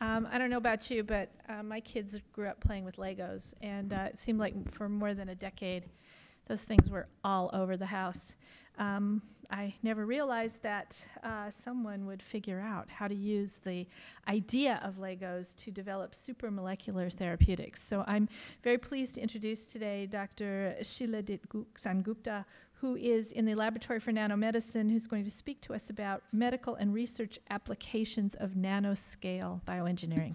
Um, I don't know about you, but uh, my kids grew up playing with Legos, and uh, it seemed like for more than a decade, those things were all over the house. Um, I never realized that uh, someone would figure out how to use the idea of Legos to develop supermolecular therapeutics. So I'm very pleased to introduce today Dr. Shiladit Sangupta, who is in the Laboratory for Nanomedicine, who's going to speak to us about medical and research applications of nanoscale bioengineering.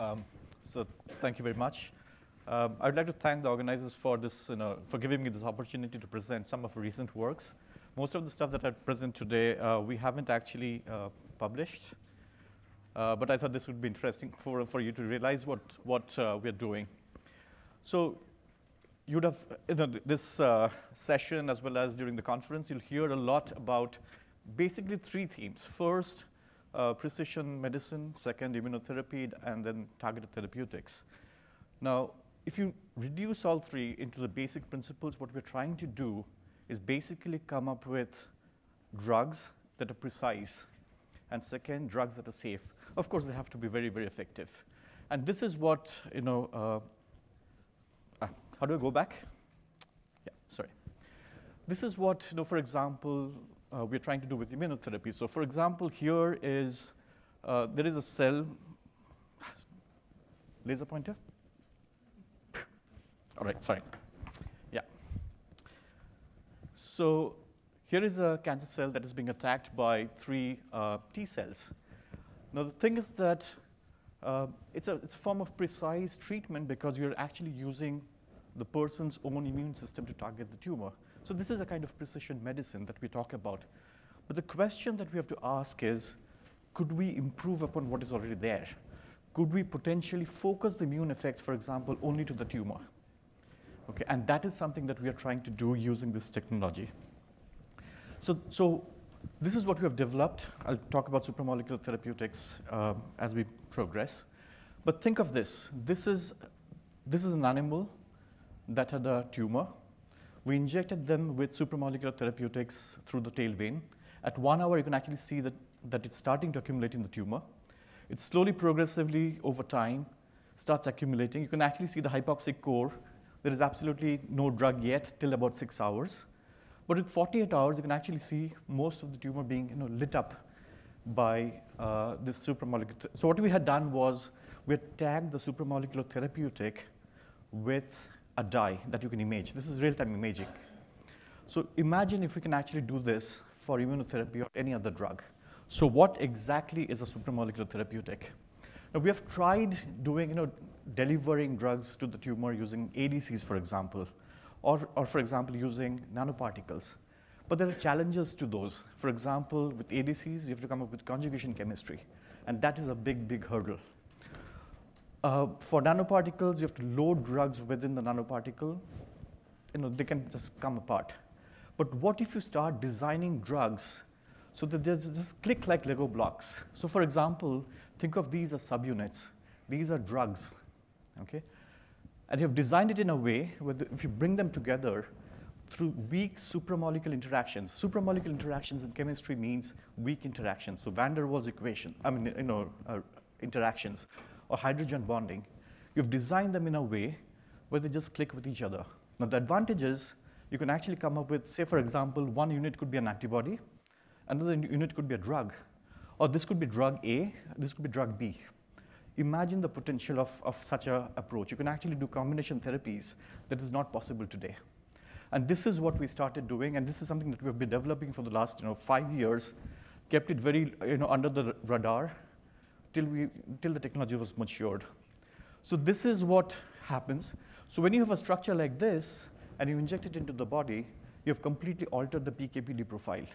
Um, so thank you very much. Um, I'd like to thank the organizers for this, you know, for giving me this opportunity to present some of recent works. Most of the stuff that I present today, uh, we haven't actually uh, published, uh, but I thought this would be interesting for, for you to realize what, what uh, we're doing. So you'd have, in this uh, session as well as during the conference, you'll hear a lot about basically three themes. First, uh, precision medicine, second, immunotherapy, and then targeted therapeutics. Now, if you reduce all three into the basic principles, what we're trying to do is basically come up with drugs that are precise, and second, drugs that are safe. Of course, they have to be very, very effective. And this is what you know uh, how do I go back? Yeah, sorry. This is what, you know, for example, uh, we're trying to do with immunotherapy. So for example, here is, uh, there is a cell, laser pointer? All right, sorry. Yeah. So here is a cancer cell that is being attacked by three uh, T cells. Now the thing is that uh, it's, a, it's, a, form of precise treatment because you're actually using the person's own immune system to target the tumor. So this is a kind of precision medicine that we talk about. But the question that we have to ask is, could we improve upon what is already there? Could we potentially focus the immune effects, for example, only to the tumor? Okay, and that is something that we are trying to do using this technology. So, so this is what we have developed. I'll talk about supramolecular therapeutics uh, as we progress. But think of this. This is, this is an animal that had a tumor. We injected them with supramolecular therapeutics through the tail vein. At one hour, you can actually see that, that it's starting to accumulate in the tumor. It slowly, progressively, over time, starts accumulating. You can actually see the hypoxic core. There is absolutely no drug yet till about six hours. But at 48 hours, you can actually see most of the tumor being you know, lit up by uh, this supramolecular. So what we had done was we had tagged the supramolecular therapeutic with a die that you can image. This is real-time imaging. So imagine if we can actually do this for immunotherapy or any other drug. So what exactly is a supramolecular therapeutic? Now we have tried doing, you know, delivering drugs to the tumor using ADCs, for example, or, or for example, using nanoparticles. But there are challenges to those. For example, with ADCs, you have to come up with conjugation chemistry, and that is a big, big hurdle. Uh, for nanoparticles, you have to load drugs within the nanoparticle. You know, they can just come apart. But what if you start designing drugs so that they just click like Lego blocks? So for example, think of these as subunits. These are drugs, okay? And you've designed it in a way where the, if you bring them together through weak supramolecular interactions. Supramolecular interactions in chemistry means weak interactions. So van der Waals equation, I mean, you know, uh, interactions or hydrogen bonding. You've designed them in a way where they just click with each other. Now, the advantage is you can actually come up with, say, for example, one unit could be an antibody, another unit could be a drug, or this could be drug A, this could be drug B. Imagine the potential of, of such an approach. You can actually do combination therapies that is not possible today. And this is what we started doing, and this is something that we've been developing for the last you know, five years, kept it very you know, under the radar, till, we, till the technology was matured. So this is what happens. So when you have a structure like this and you inject it into the body, you have completely altered the PKPD profile.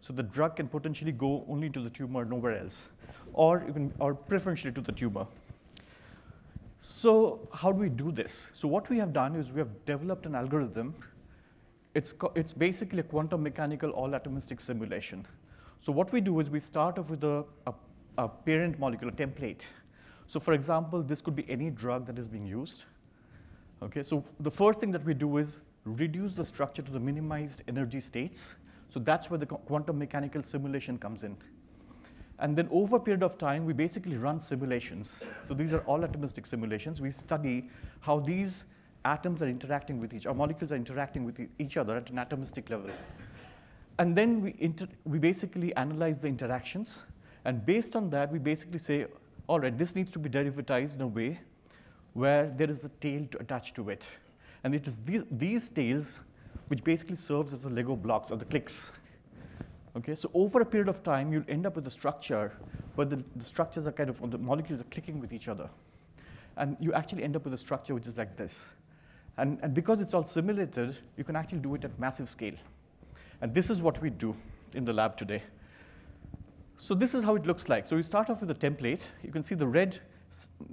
So the drug can potentially go only to the tumor, nowhere else, or even or preferentially to the tumor. So how do we do this? So what we have done is we have developed an algorithm. It's, it's basically a quantum mechanical all-atomistic simulation. So what we do is we start off with a, a a parent molecular template. So for example, this could be any drug that is being used. Okay, so the first thing that we do is reduce the structure to the minimized energy states. So that's where the quantum mechanical simulation comes in. And then over a period of time, we basically run simulations. So these are all atomistic simulations. We study how these atoms are interacting with each, or molecules are interacting with each other at an atomistic level. And then we, we basically analyze the interactions and based on that, we basically say, all right, this needs to be derivatized in a way where there is a tail to attach to it. And it is these, these tails which basically serves as the Lego blocks or the clicks. Okay, so over a period of time, you'll end up with a structure where the, the structures are kind of, the molecules are clicking with each other. And you actually end up with a structure which is like this. And, and because it's all simulated, you can actually do it at massive scale. And this is what we do in the lab today. So this is how it looks like. So you start off with a template. You can see the red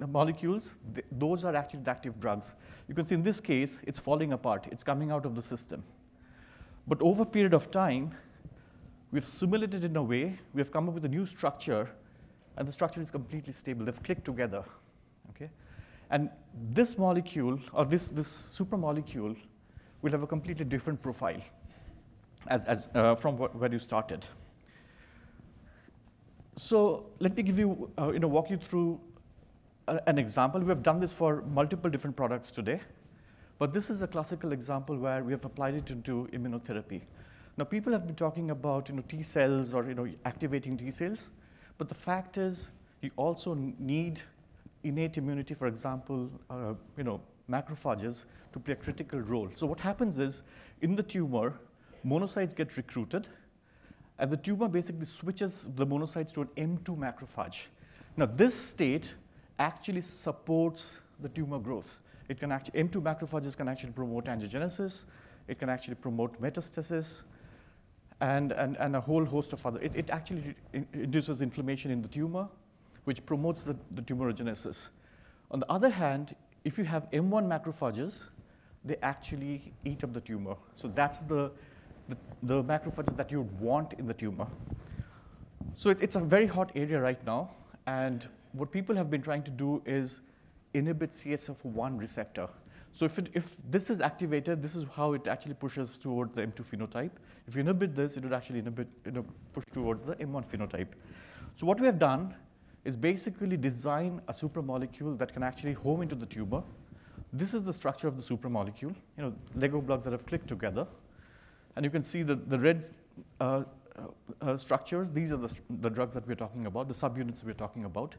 molecules, those are active, active drugs. You can see in this case, it's falling apart. It's coming out of the system. But over a period of time, we've simulated in a way, we have come up with a new structure, and the structure is completely stable. They've clicked together, okay? And this molecule, or this, this molecule will have a completely different profile as, as, uh, from what, where you started. So let me give you, uh, you know, walk you through a, uh, an example. We have done this for multiple different products today, but this is a classical example where we have applied it into immunotherapy. Now, people have been talking about, you know, T cells or, you know, activating T cells, but the fact is you also need innate immunity, for example, uh, you know, macrophages to play a critical role. So what happens is in the tumor, monocytes get recruited, and the tumor basically switches the monocytes to an M2 macrophage. Now, this state actually supports the tumor growth. It can actually, M2 macrophages can actually promote angiogenesis, it can actually promote metastasis, and, and, and a whole host of other, it, it actually induces inflammation in the tumor, which promotes the, the tumorigenesis. On the other hand, if you have M1 macrophages, they actually eat up the tumor. So that's the the, macrophages that you want in the tumor. So it, it's a very hot area right now, and what people have been trying to do is inhibit CSF1 receptor. So if, it, if this is activated, this is how it actually pushes towards the M2 phenotype. If you inhibit this, it would actually inhibit, you know, push towards the M1 phenotype. So what we have done is basically design a supramolecule that can actually home into the tumor. This is the structure of the supramolecule, you know, Lego blocks that have clicked together. And you can see the, the red uh, uh, uh, structures. These are the, the drugs that we're talking about, the subunits we're talking about.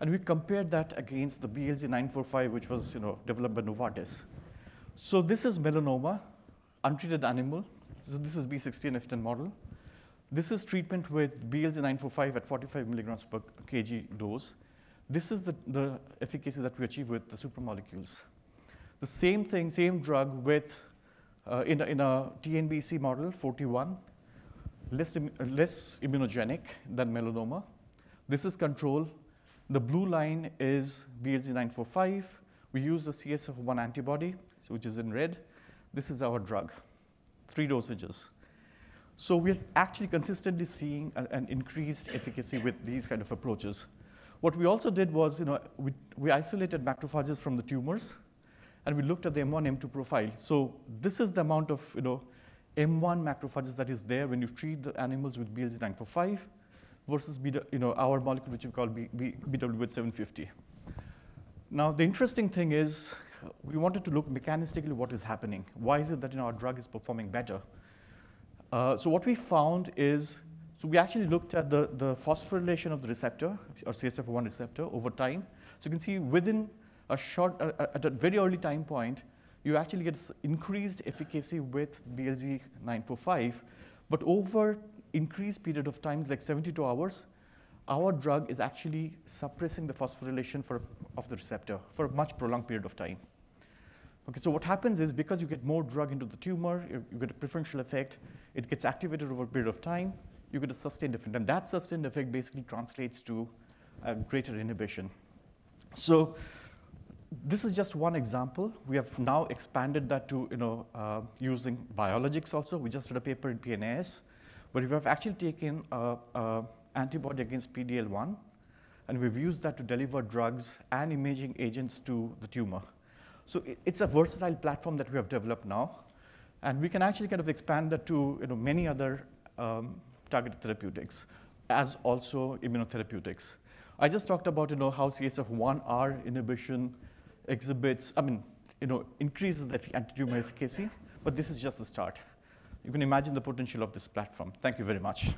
And we compared that against the blz 945 which was you know, developed by Novartis. So this is melanoma, untreated animal. So this is B16F10 model. This is treatment with blz 945 at 45 milligrams per kg dose. This is the, the efficacy that we achieve with the molecules. The same thing, same drug with uh, in, in a TNBC model, 41, less, Im uh, less immunogenic than melanoma. This is control. The blue line is BLC945. We use the CSF1 antibody, which is in red. This is our drug, three dosages. So we're actually consistently seeing a, an increased efficacy with these kind of approaches. What we also did was, you know, we, we isolated macrophages from the tumors, and we looked at the M1, M2 profile. So this is the amount of you know, M1 macrophages that is there when you treat the animals with BLZ945 versus you know, our molecule, which we call BW750. Now, the interesting thing is we wanted to look mechanistically what is happening. Why is it that you know, our drug is performing better? Uh, so what we found is, so we actually looked at the, the phosphorylation of the receptor, or CSF1 receptor, over time. So you can see within a short, uh, at a very early time point, you actually get increased efficacy with BLG 945, but over increased period of time, like 72 hours, our drug is actually suppressing the phosphorylation for, of the receptor for a much prolonged period of time. Okay, so what happens is because you get more drug into the tumor, you, get a preferential effect, it gets activated over a period of time, you get a sustained effect. And that sustained effect basically translates to uh, greater inhibition. So this is just one example. We have now expanded that to you know, uh, using biologics also. We just did a paper in PNAS, where we have actually taken a, a antibody against PD-L1, and we've used that to deliver drugs and imaging agents to the tumor. So it's a versatile platform that we have developed now, and we can actually kind of expand that to you know, many other um, targeted therapeutics, as also immunotherapeutics. I just talked about you know, how CSF1R inhibition exhibits, I mean, you know, increases the anti-tumor efficacy, but this is just the start. You can imagine the potential of this platform. Thank you very much.